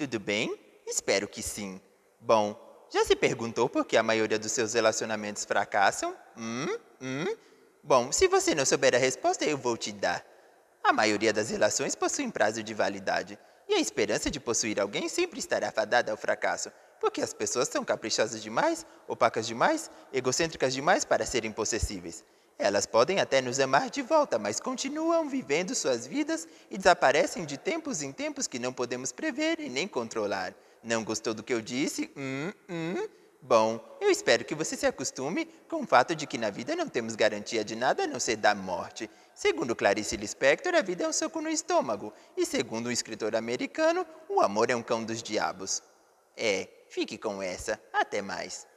Tudo bem? Espero que sim. Bom, já se perguntou por que a maioria dos seus relacionamentos fracassam? Hum? Hum? Bom, se você não souber a resposta, eu vou te dar. A maioria das relações possuem prazo de validade, e a esperança de possuir alguém sempre estará fadada ao fracasso, porque as pessoas são caprichosas demais, opacas demais, egocêntricas demais para serem possessíveis. Elas podem até nos amar de volta, mas continuam vivendo suas vidas e desaparecem de tempos em tempos que não podemos prever e nem controlar. Não gostou do que eu disse? Hum, hum. Bom, eu espero que você se acostume com o fato de que na vida não temos garantia de nada a não ser da morte. Segundo Clarice Lispector, a vida é um soco no estômago. E segundo um escritor americano, o amor é um cão dos diabos. É, fique com essa. Até mais.